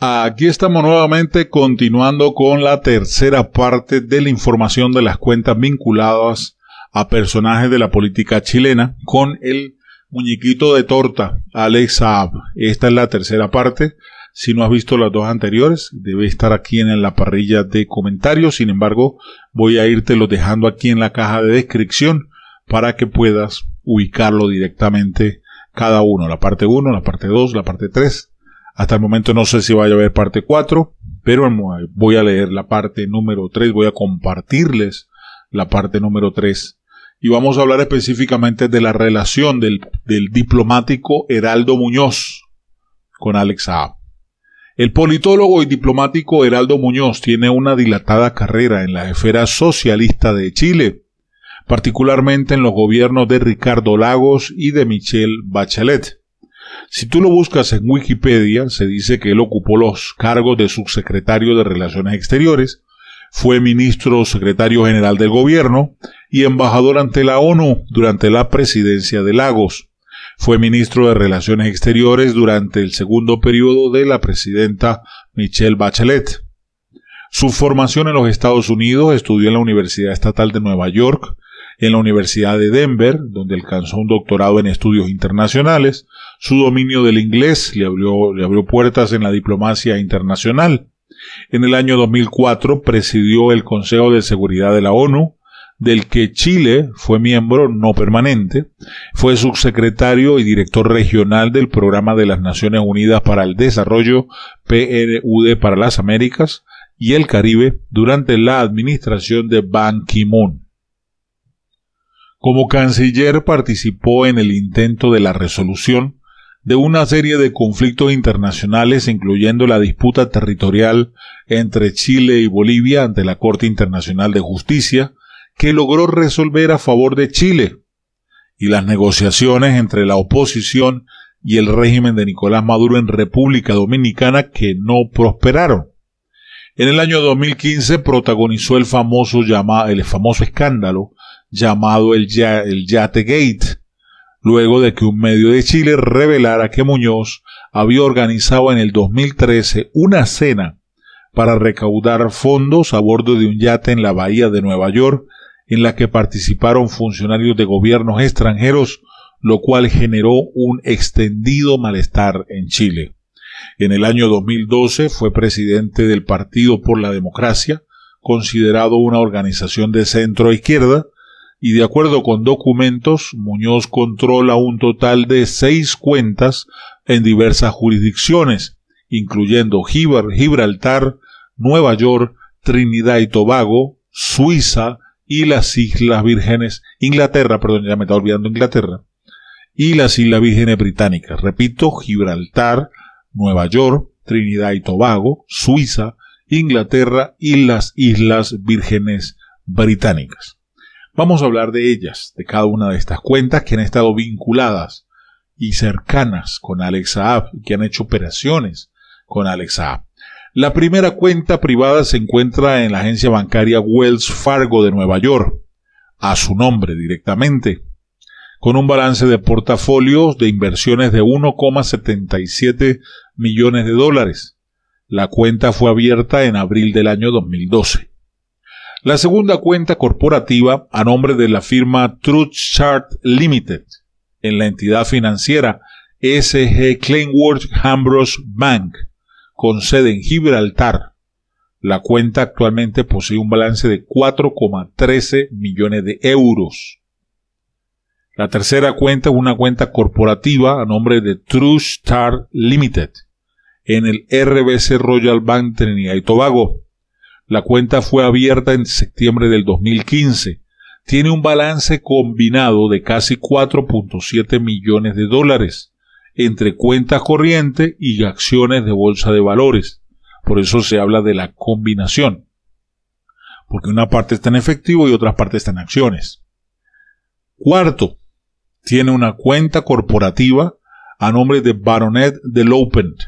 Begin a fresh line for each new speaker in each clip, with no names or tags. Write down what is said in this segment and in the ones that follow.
Aquí estamos nuevamente continuando con la tercera parte de la información de las cuentas vinculadas a personajes de la política chilena con el muñequito de torta Alex Saab. Esta es la tercera parte. Si no has visto las dos anteriores, debe estar aquí en la parrilla de comentarios. Sin embargo, voy a irte los dejando aquí en la caja de descripción para que puedas ubicarlo directamente cada uno. La parte 1, la parte 2, la parte 3 hasta el momento no sé si va a haber parte 4, pero voy a leer la parte número 3, voy a compartirles la parte número 3. Y vamos a hablar específicamente de la relación del, diplomático Heraldo Muñoz con Alex Saab. El politólogo y diplomático Heraldo Muñoz tiene una dilatada carrera en la esfera socialista de Chile, particularmente en los gobiernos de Ricardo Lagos y de Michelle Bachelet. Si tú lo buscas en Wikipedia, se dice que él ocupó los cargos de subsecretario de Relaciones Exteriores, fue ministro secretario general del gobierno y embajador ante la ONU durante la presidencia de Lagos. Fue ministro de Relaciones Exteriores durante el segundo periodo de la presidenta Michelle Bachelet. Su formación en los Estados Unidos estudió en la Universidad Estatal de Nueva York, en la Universidad de Denver, donde alcanzó un doctorado en estudios internacionales. Su dominio del inglés le abrió, le abrió puertas en la diplomacia internacional. En el año 2004 presidió el Consejo de Seguridad de la ONU, del que Chile fue miembro no permanente, fue subsecretario y director regional del Programa de las Naciones Unidas para el Desarrollo, PNUD para las Américas y el Caribe, durante la administración de Ban Ki-moon. Como canciller participó en el intento de la resolución de una serie de conflictos internacionales, incluyendo la disputa territorial entre Chile y Bolivia ante la Corte Internacional de Justicia, que logró resolver a favor de Chile, y las negociaciones entre la oposición y el régimen de Nicolás Maduro en República Dominicana que no prosperaron. En el año 2015 protagonizó el famoso, llamado el famoso escándalo llamado el, Yate Gate, luego de que un medio de Chile revelara que Muñoz había organizado en el 2013 una cena para recaudar fondos a bordo de un yate en la bahía de Nueva York, en la que participaron funcionarios de gobiernos extranjeros, lo cual generó un extendido malestar en Chile. En el año 2012 fue presidente del Partido por la Democracia, considerado una organización de centro izquierda, y de acuerdo con documentos, Muñoz controla un total de seis cuentas en diversas jurisdicciones, incluyendo Gibraltar, Nueva York, Trinidad y Tobago, Suiza y las Islas Vírgenes, Inglaterra, perdón, ya me estaba olvidando Inglaterra, y las Islas Vírgenes Británicas. Repito, Gibraltar, Nueva York, Trinidad y Tobago, Suiza, Inglaterra y las Islas Vírgenes Británicas. Vamos a hablar de ellas, de cada una de estas cuentas que han estado vinculadas y cercanas con Alexa App y que han hecho operaciones con Alexa. La primera cuenta privada se encuentra en la agencia bancaria Wells Fargo de Nueva York, a su nombre directamente, con un balance de portafolios de inversiones de 1,77 millones de dólares. La cuenta fue abierta en abril del año 2012. La segunda cuenta corporativa a nombre de la firma Truth Chart Limited en la entidad financiera SG Kleinworth Ambrose Bank con sede en Gibraltar. La cuenta actualmente posee un balance de 4,13 millones de euros. La tercera cuenta es una cuenta corporativa a nombre de True Star Limited en el RBC Royal Bank Trinidad y Tobago la cuenta fue abierta en septiembre del 2015. Tiene un balance combinado de casi 4.7 millones de dólares entre cuentas corriente y acciones de bolsa de valores. Por eso se habla de la combinación. Porque una parte está en efectivo y otra parte está en acciones. Cuarto, tiene una cuenta corporativa a nombre de Baronet de Lopent,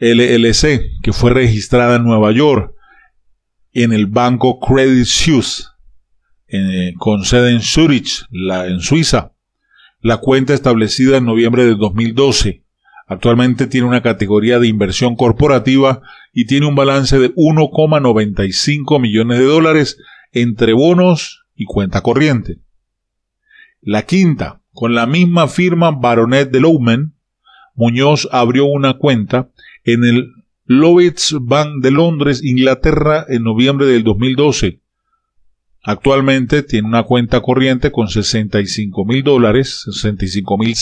LLC, que fue registrada en Nueva York en el banco Credit Suisse, eh, con sede en Zurich, en Suiza. La cuenta establecida en noviembre de 2012. Actualmente tiene una categoría de inversión corporativa y tiene un balance de 1,95 millones de dólares entre bonos y cuenta corriente. La quinta, con la misma firma Baronet de Lowman, Muñoz abrió una cuenta en el Lovitz Bank de Londres, Inglaterra, en noviembre del 2012. Actualmente tiene una cuenta corriente con 65 mil dólares, 65 mil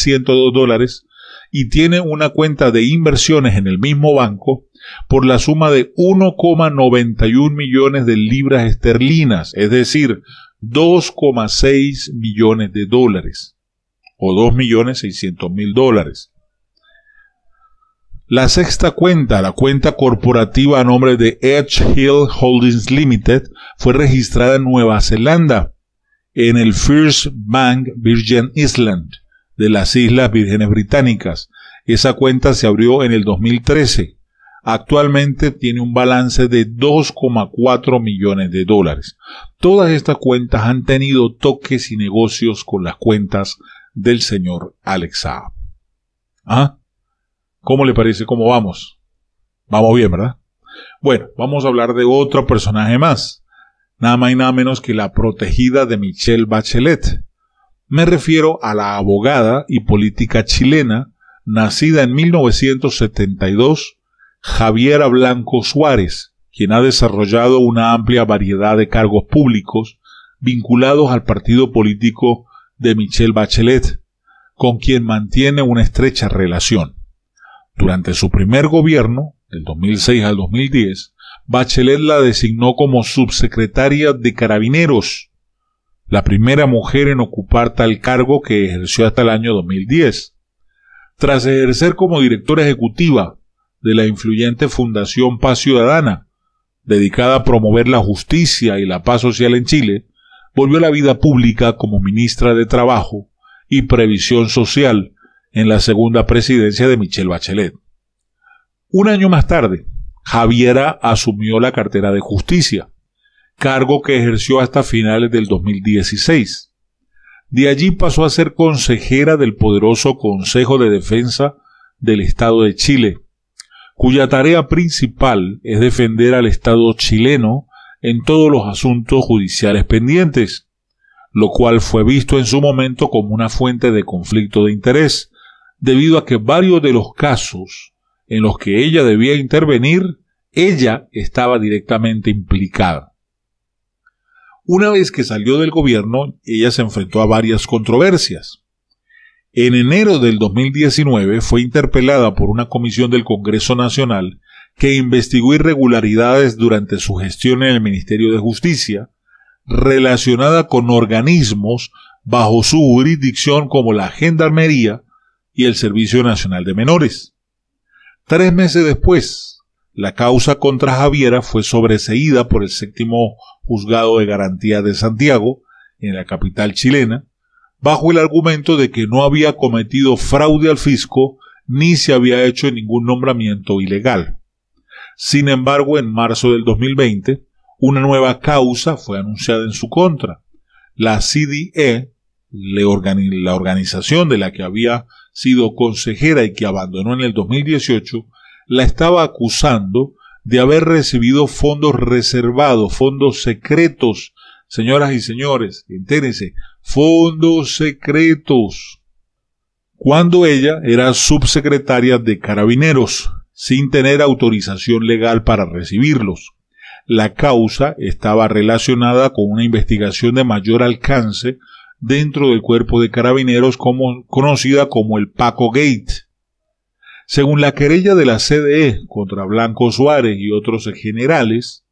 dólares, y tiene una cuenta de inversiones en el mismo banco por la suma de 1,91 millones de libras esterlinas, es decir, 2,6 millones de dólares o dos mil dólares. La sexta cuenta, la cuenta corporativa a nombre de Edge Hill Holdings Limited, fue registrada en Nueva Zelanda, en el First Bank Virgin Island, de las Islas Vírgenes Británicas. Esa cuenta se abrió en el 2013. Actualmente tiene un balance de 2,4 millones de dólares. Todas estas cuentas han tenido toques y negocios con las cuentas del señor Alexa. ¿Ah? ¿Cómo le parece? ¿Cómo vamos? Vamos bien, ¿verdad? Bueno, vamos a hablar de otro personaje más. Nada más y nada menos que la protegida de Michelle Bachelet. Me refiero a la abogada y política chilena, nacida en 1972, Javiera Blanco Suárez, quien ha desarrollado una amplia variedad de cargos públicos vinculados al partido político de Michelle Bachelet, con quien mantiene una estrecha relación. Durante su primer gobierno, del 2006 al 2010, Bachelet la designó como subsecretaria de Carabineros, la primera mujer en ocupar tal cargo que ejerció hasta el año 2010. Tras ejercer como directora ejecutiva de la influyente Fundación Paz Ciudadana, dedicada a promover la justicia y la paz social en Chile, volvió a la vida pública como ministra de Trabajo y Previsión Social, en la segunda presidencia de Michelle Bachelet. Un año más tarde, Javiera asumió la cartera de justicia, cargo que ejerció hasta finales del 2016. De allí pasó a ser consejera del poderoso Consejo de Defensa del Estado de Chile, cuya tarea principal es defender al Estado chileno en todos los asuntos judiciales pendientes, lo cual fue visto en su momento como una fuente de conflicto de interés, debido a que varios de los casos en los que ella debía intervenir, ella estaba directamente implicada. Una vez que salió del gobierno, ella se enfrentó a varias controversias. En enero del 2019 fue interpelada por una comisión del Congreso Nacional que investigó irregularidades durante su gestión en el Ministerio de Justicia relacionada con organismos bajo su jurisdicción como la Gendarmería, y el Servicio Nacional de Menores. Tres meses después, la causa contra Javiera fue sobreseída por el séptimo juzgado de garantía de Santiago, en la capital chilena, bajo el argumento de que no había cometido fraude al fisco ni se había hecho ningún nombramiento ilegal. Sin embargo, en marzo del 2020, una nueva causa fue anunciada en su contra, la CDE la organización de la que había sido consejera y que abandonó en el 2018, la estaba acusando de haber recibido fondos reservados, fondos secretos. Señoras y señores, entérense, fondos secretos. Cuando ella era subsecretaria de Carabineros, sin tener autorización legal para recibirlos. La causa estaba relacionada con una investigación de mayor alcance dentro del cuerpo de carabineros como, conocida como el Paco Gate. Según la querella de la CDE contra Blanco Suárez y otros generales,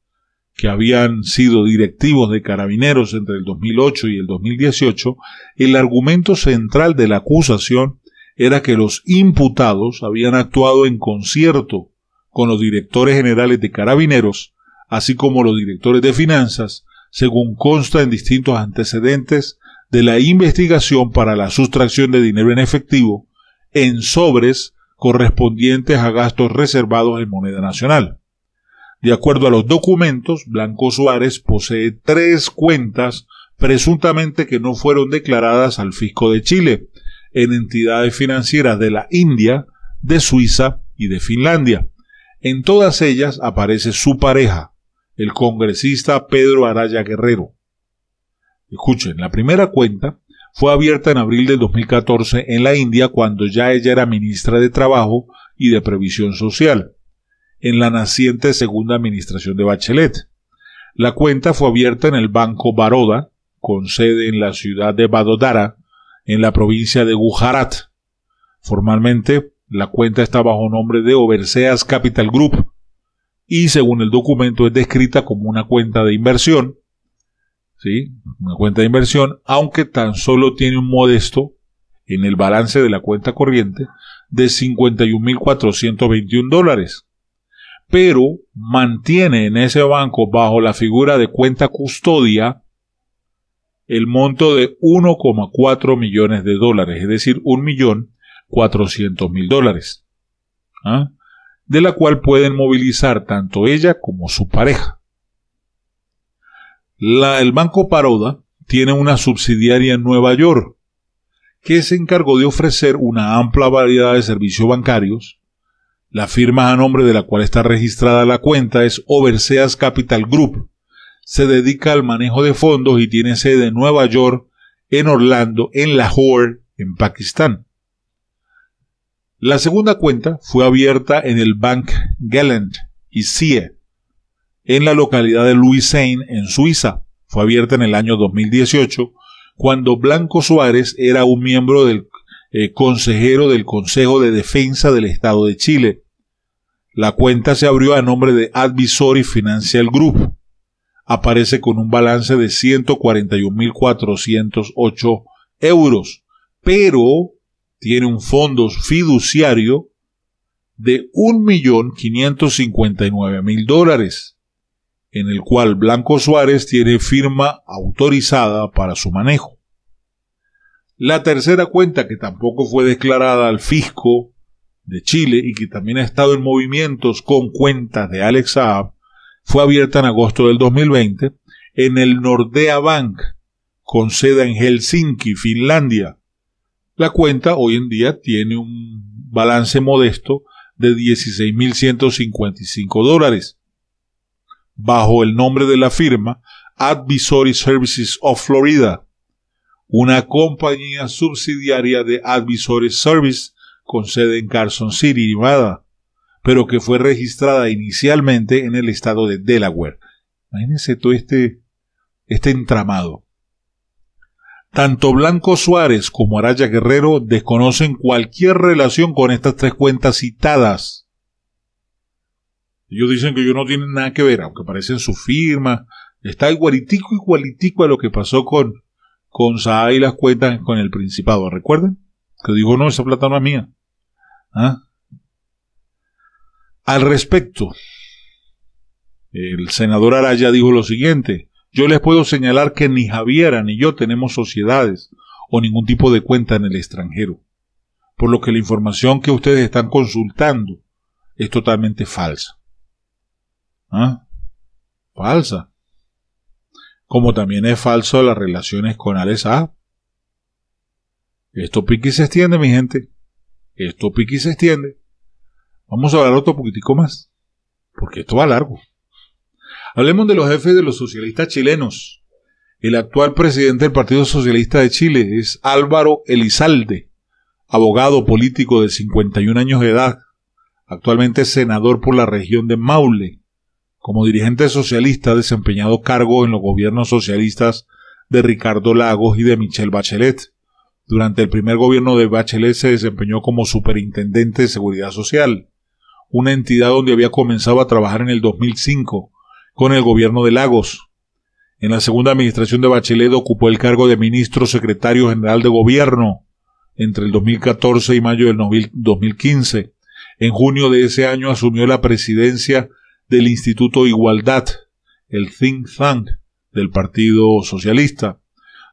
que habían sido directivos de carabineros entre el 2008 y el 2018, el argumento central de la acusación era que los imputados habían actuado en concierto con los directores generales de carabineros, así como los directores de finanzas, según consta en distintos antecedentes de la investigación para la sustracción de dinero en efectivo en sobres correspondientes a gastos reservados en moneda nacional. De acuerdo a los documentos, Blanco Suárez posee tres cuentas presuntamente que no fueron declaradas al fisco de Chile, en entidades financieras de la India, de Suiza y de Finlandia. En todas ellas aparece su pareja, el congresista Pedro Araya Guerrero. Escuchen, la primera cuenta fue abierta en abril de 2014 en la India cuando ya ella era ministra de Trabajo y de Previsión Social, en la naciente segunda administración de Bachelet. La cuenta fue abierta en el Banco Baroda, con sede en la ciudad de Vadodara, en la provincia de Gujarat. Formalmente, la cuenta está bajo nombre de Overseas Capital Group y, según el documento, es descrita como una cuenta de inversión una cuenta de inversión, aunque tan solo tiene un modesto en el balance de la cuenta corriente de 51.421 dólares, pero mantiene en ese banco bajo la figura de cuenta custodia el monto de 1,4 millones de dólares, es decir, 1.400.000 dólares, ¿ah? de la cual pueden movilizar tanto ella como su pareja el Banco Paroda tiene una subsidiaria en Nueva York que se encargó de ofrecer una amplia variedad de servicios bancarios. La firma a nombre de la cual está registrada la cuenta es Overseas Capital Group. Se dedica al manejo de fondos y tiene sede en Nueva York, en Orlando, en Lahore, en Pakistán. La segunda cuenta fue abierta en el Bank Gallant y CIE, en la localidad de louisein en Suiza. Fue abierta en el año 2018, cuando Blanco Suárez era un miembro del eh, consejero del Consejo de Defensa del Estado de Chile. La cuenta se abrió a nombre de Advisory Financial Group. Aparece con un balance de 141.408 euros, pero tiene un fondo fiduciario de 1.559.000 dólares en el cual Blanco Suárez tiene firma autorizada para su manejo. La tercera cuenta, que tampoco fue declarada al fisco de Chile y que también ha estado en movimientos con cuentas de Alex Saab, fue abierta en agosto del 2020 en el Nordea Bank, con sede en Helsinki, Finlandia. La cuenta hoy en día tiene un balance modesto de 16.155 dólares, bajo el nombre de la firma Advisory Services of Florida, una compañía subsidiaria de Advisory Service con sede en Carson City, Nevada, pero que fue registrada inicialmente en el estado de Delaware. Imagínense todo este, este entramado. Tanto Blanco Suárez como Araya Guerrero desconocen cualquier relación con estas tres cuentas citadas ellos dicen que ellos no tienen nada que ver, aunque aparecen su firma. Está igualitico, igualitico a lo que pasó con, con Saá y las cuentas con el Principado. ¿Recuerden? Que dijo, no, esa plata no es mía. ¿Ah? Al respecto, el senador Araya dijo lo siguiente. Yo les puedo señalar que ni Javiera ni yo tenemos sociedades o ningún tipo de cuenta en el extranjero. Por lo que la información que ustedes están consultando es totalmente falsa. ¿Ah? Falsa. Como también es falso las relaciones con A Esto piqui se extiende, mi gente. Esto pique se extiende. Vamos a hablar otro poquitico más, porque esto va largo. Hablemos de los jefes de los socialistas chilenos. El actual presidente del Partido Socialista de Chile es Álvaro Elizalde, abogado político de 51 años de edad, actualmente senador por la región de Maule, como dirigente socialista ha desempeñado cargo en los gobiernos socialistas de Ricardo Lagos y de Michelle Bachelet. Durante el primer gobierno de Bachelet se desempeñó como superintendente de Seguridad Social, una entidad donde había comenzado a trabajar en el 2005 con el gobierno de Lagos. En la segunda administración de Bachelet ocupó el cargo de ministro secretario general de gobierno entre el 2014 y mayo del 2015. En junio de ese año asumió la presidencia del Instituto Igualdad, el think tank del Partido Socialista.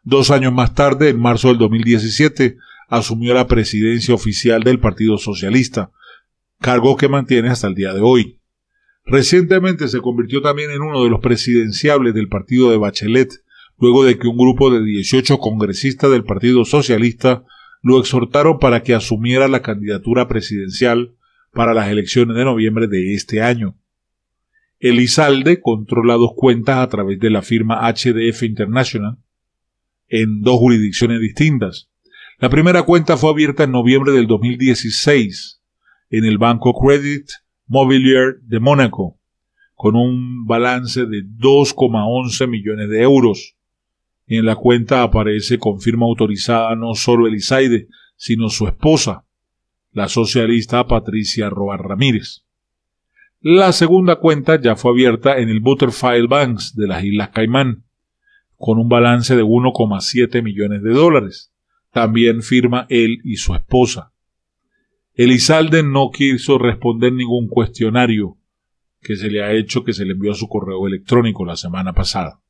Dos años más tarde, en marzo del 2017, asumió la presidencia oficial del Partido Socialista, cargo que mantiene hasta el día de hoy. Recientemente se convirtió también en uno de los presidenciables del partido de Bachelet, luego de que un grupo de 18 congresistas del Partido Socialista lo exhortaron para que asumiera la candidatura presidencial para las elecciones de noviembre de este año. Elizalde controla dos cuentas a través de la firma HDF International en dos jurisdicciones distintas. La primera cuenta fue abierta en noviembre del 2016 en el banco Credit Mobilier de Mónaco, con un balance de 2,11 millones de euros. En la cuenta aparece con firma autorizada no solo Elizaide, sino su esposa, la socialista Patricia Robar Ramírez. La segunda cuenta ya fue abierta en el Butterfile Banks de las Islas Caimán, con un balance de 1,7 millones de dólares. También firma él y su esposa. Elizalde no quiso responder ningún cuestionario que se le ha hecho que se le envió a su correo electrónico la semana pasada.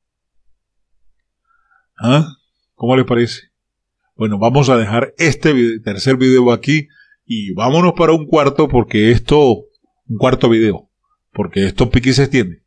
¿Ah? ¿Cómo les parece? Bueno, vamos a dejar este tercer video aquí y vámonos para un cuarto porque esto un cuarto video, porque estos piquis se